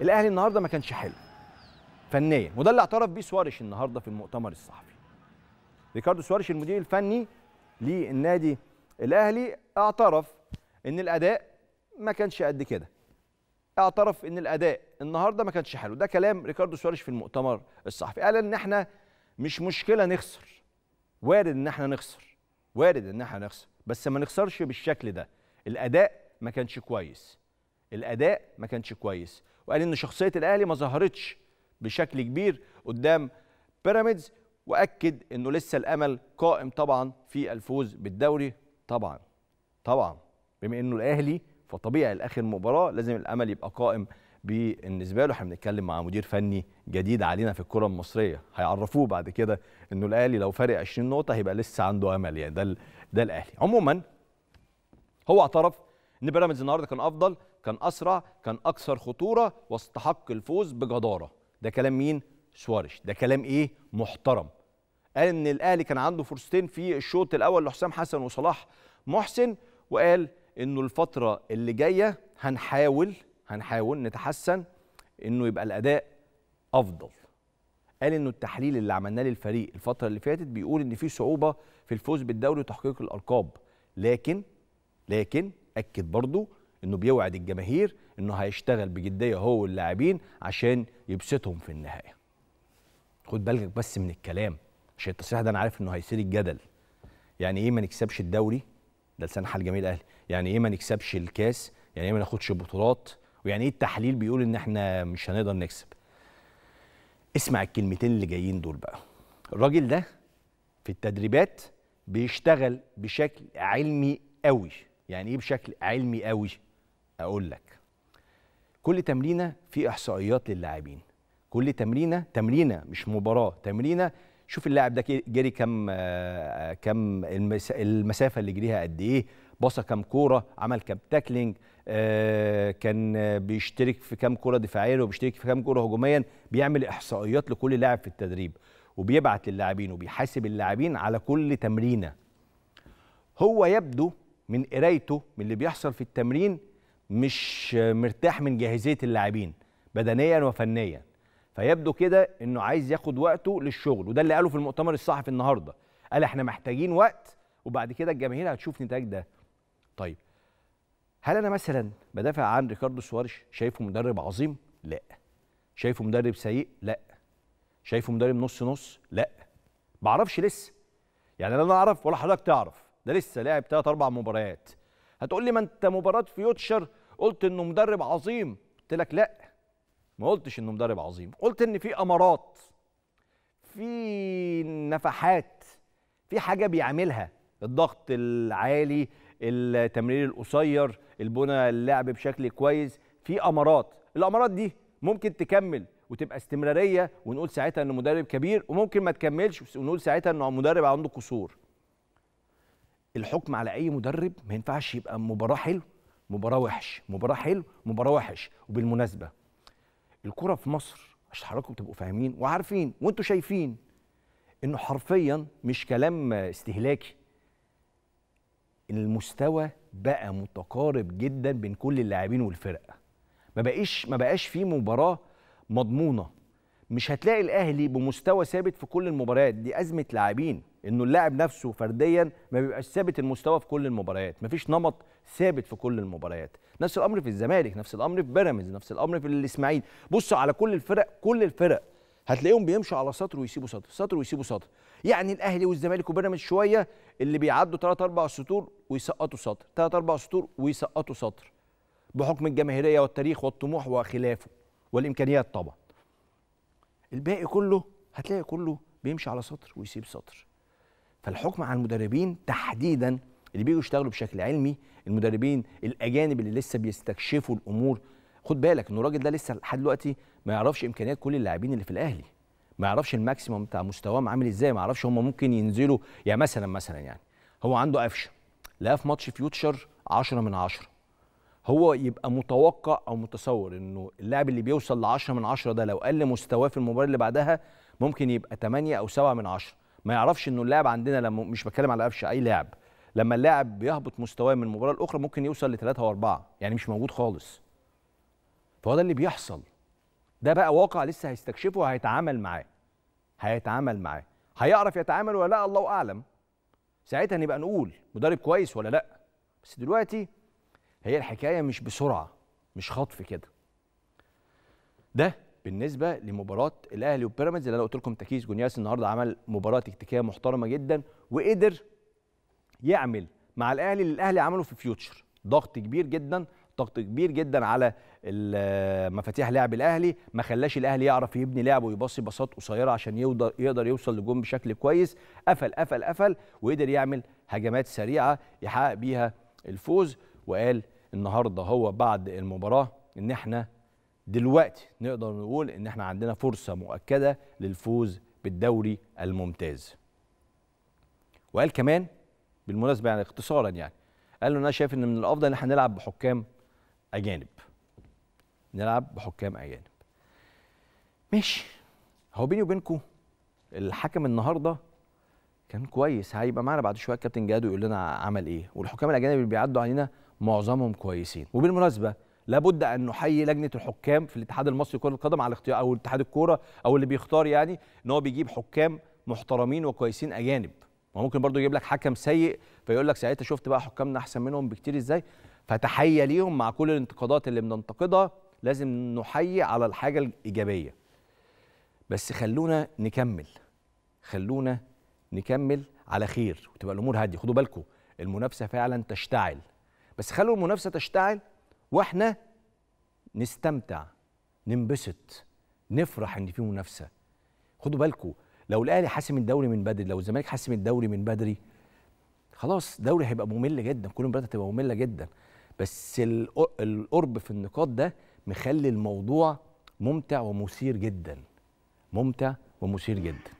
الاهلي النهارده ما كانش حلو فنيا وده اللي اعترف بيه سواريش النهارده في المؤتمر الصحفي ريكاردو سواريش المدير الفني للنادي الاهلي اعترف ان الاداء ما كانش قد كده اعترف ان الاداء النهارده ما كانش حلو ده كلام ريكاردو سواريش في المؤتمر الصحفي قال ان احنا مش مشكله نخسر وارد ان احنا نخسر وارد ان احنا نخسر بس ما نخسرش بالشكل ده الاداء ما كانش كويس الاداء ما كانش كويس وقال ان شخصيه الاهلي ما ظهرتش بشكل كبير قدام بيراميدز واكد انه لسه الامل قائم طبعا في الفوز بالدوري طبعا طبعا بما انه الاهلي فطبيعي لاخر مباراه لازم الامل يبقى قائم بالنسبه له احنا بنتكلم مع مدير فني جديد علينا في الكره المصريه هيعرفوه بعد كده انه الاهلي لو فارق 20 نقطه هيبقى لسه عنده امل يعني ده ده الاهلي عموما هو اعترف ان بيراميدز النهارده كان افضل كان اسرع كان اكثر خطوره واستحق الفوز بجداره ده كلام مين سوارش ده كلام ايه محترم قال ان الاهلي كان عنده فرصتين في الشوط الاول لحسام حسن وصلاح محسن وقال انه الفتره اللي جايه هنحاول هنحاول نتحسن انه يبقى الاداء افضل قال انه التحليل اللي عملناه للفريق الفتره اللي فاتت بيقول ان في صعوبه في الفوز بالدوري وتحقيق الالقاب لكن لكن اكد برضه انه بيوعد الجماهير انه هيشتغل بجديه هو واللاعبين عشان يبسطهم في النهايه خد بالك بس من الكلام عشان التصريح ده انا عارف انه هيثير الجدل يعني ايه ما نكسبش الدوري ده لسان حال جميل الاهلي يعني ايه ما نكسبش الكاس يعني ايه ما ناخدش بطولات ويعني ايه التحليل بيقول ان احنا مش هنقدر نكسب اسمع الكلمتين اللي جايين دول بقى الراجل ده في التدريبات بيشتغل بشكل علمي قوي يعني ايه بشكل علمي قوي اقول لك كل تمرينه في احصائيات للاعبين كل تمرينه تمرينه مش مباراه تمرينه شوف اللاعب ده جري كم كم المسافه اللي جريها قد ايه بص كم كوره عمل كم تاكلينج آه، كان بيشترك في كم كوره دفاعيه وبيشترك في كم كوره هجوميا بيعمل احصائيات لكل لاعب في التدريب وبيبعت للاعبين وبيحاسب اللاعبين على كل تمرينه هو يبدو من قرايته من اللي بيحصل في التمرين مش مرتاح من جاهزيه اللاعبين بدنيا وفنيا فيبدو كده انه عايز ياخد وقته للشغل وده اللي قاله في المؤتمر الصحفي النهارده قال احنا محتاجين وقت وبعد كده الجماهير هتشوف نتائج ده طيب هل انا مثلا بدافع عن ريكاردو سوارش شايفه مدرب عظيم لا شايفه مدرب سيء لا شايفه مدرب نص نص لا بعرفش لسه يعني لا انا اعرف ولا حضرتك تعرف ده لسه لاعب ثلاث اربع مباريات هتقول لي ما انت مباراه فيوتشر قلت انه مدرب عظيم قلت لك لا ما قلتش انه مدرب عظيم قلت ان في امارات في نفحات في حاجه بيعملها الضغط العالي التمرير القصير البنى اللعب بشكل كويس في امارات الامارات دي ممكن تكمل وتبقى استمراريه ونقول ساعتها انه مدرب كبير وممكن ما تكملش ونقول ساعتها انه مدرب عنده قصور الحكم على اي مدرب ما ينفعش يبقى مباراه حلوه مباراه وحش مباراه حلو مباراه وحش وبالمناسبه الكره في مصر عشان حضراتكم تبقوا فاهمين وعارفين وانتم شايفين انه حرفيا مش كلام استهلاكي المستوى بقى متقارب جدا بين كل اللاعبين والفرقه ما بقيش ما بقاش في مباراه مضمونه مش هتلاقي الاهلي بمستوى ثابت في كل المباريات دي ازمه لاعبين انه اللاعب نفسه فرديا ما بيبقاش ثابت المستوى في كل المباريات مفيش نمط ثابت في كل المباريات نفس الامر في الزمالك نفس الامر في بيراميدز نفس الامر في الاسماعيلي بصوا على كل الفرق كل الفرق هتلاقيهم بيمشوا على سطر ويسيبوا سطر سطر ويسيبوا سطر يعني الاهلي والزمالك وبيراميدز شويه اللي بيعدوا 3 4 سطور ويسقطوا سطر 3 4 سطور ويسقطوا سطر بحكم الجماهيريه والتاريخ والطموح وخلافه والامكانيات طبعا الباقي كله هتلاقي كله بيمشي على سطر ويسيب سطر فالحكم على المدربين تحديدا اللي بيجوا يشتغلوا بشكل علمي المدربين الاجانب اللي لسه بيستكشفوا الامور خد بالك ان الراجل ده لسه لحد دلوقتي ما يعرفش امكانيات كل اللاعبين اللي في الاهلي ما يعرفش الماكسيموم بتاع مستواهم عامل ازاي ما يعرفش هم ممكن ينزلوا يعني مثلا مثلا يعني هو عنده قفشه لقى في ماتش فيوتشر 10 من 10 هو يبقى متوقع او متصور انه اللاعب اللي بيوصل ل 10 من 10 ده لو قل مستواه في المباراه اللي بعدها ممكن يبقى 8 او 7 من 10 ما يعرفش انه اللاعب عندنا لما مش بتكلم على قفشه اي لاعب لما اللاعب بيهبط مستواه من المباراه الاخرى ممكن يوصل ل 3 و4 يعني مش موجود خالص فهو ده اللي بيحصل ده بقى واقع لسه هيستكشفه وهيتعامل معاه هيتعامل معاه هيعرف يتعامل ولا لا الله اعلم ساعتها نبقى نقول مدرب كويس ولا لا بس دلوقتي هي الحكايه مش بسرعه مش خطف كده ده بالنسبه لمباراه الاهلي وبيراميدز اللي انا قلت لكم تكيس جونياس النهارده عمل مباراه تكتيكيه محترمه جدا وقدر يعمل مع الاهلي اللي الاهلي عمله في فيوتشر ضغط كبير جدا ضغط كبير جدا على مفاتيح لعب الاهلي ما خلاش الاهلي يعرف يبني لعبه ويبصي باصات قصيره عشان يقدر يقدر يوصل لجون بشكل كويس قفل قفل قفل وقدر يعمل هجمات سريعه يحقق بيها الفوز وقال النهارده هو بعد المباراه ان احنا دلوقتي نقدر نقول ان احنا عندنا فرصه مؤكده للفوز بالدوري الممتاز. وقال كمان بالمناسبه يعني اختصارا يعني قال له انا شايف ان من الافضل ان احنا نلعب بحكام اجانب. نلعب بحكام اجانب. ماشي هو بيني وبينكم الحكم النهارده كان كويس هيبقى معانا بعد شويه الكابتن جهاد ويقول لنا عمل ايه والحكام الاجانب اللي بيعدوا علينا معظمهم كويسين وبالمناسبه لابد ان نحيي لجنه الحكام في الاتحاد المصري لكره القدم على اختيار او اتحاد الكوره او اللي بيختار يعني ان هو بيجيب حكام محترمين وكويسين اجانب وممكن برضو يجيب لك حكم سيء فيقول لك ساعتها شفت بقى حكامنا احسن منهم بكتير ازاي فتحيه ليهم مع كل الانتقادات اللي بننتقدها لازم نحيي على الحاجه الايجابيه بس خلونا نكمل خلونا نكمل على خير وتبقى الامور هاديه خدوا بالكم المنافسه فعلا تشتعل بس خلوا المنافسه تشتعل واحنا نستمتع ننبسط نفرح ان في منافسه خدوا بالكم لو الاهلي حاسم الدوري من بدري لو الزمالك حاسم الدوري من بدري خلاص الدوري هيبقى ممل جدا كل مباراه هتبقى ممله جدا بس القرب في النقاط ده مخلي الموضوع ممتع ومثير جدا ممتع ومثير جدا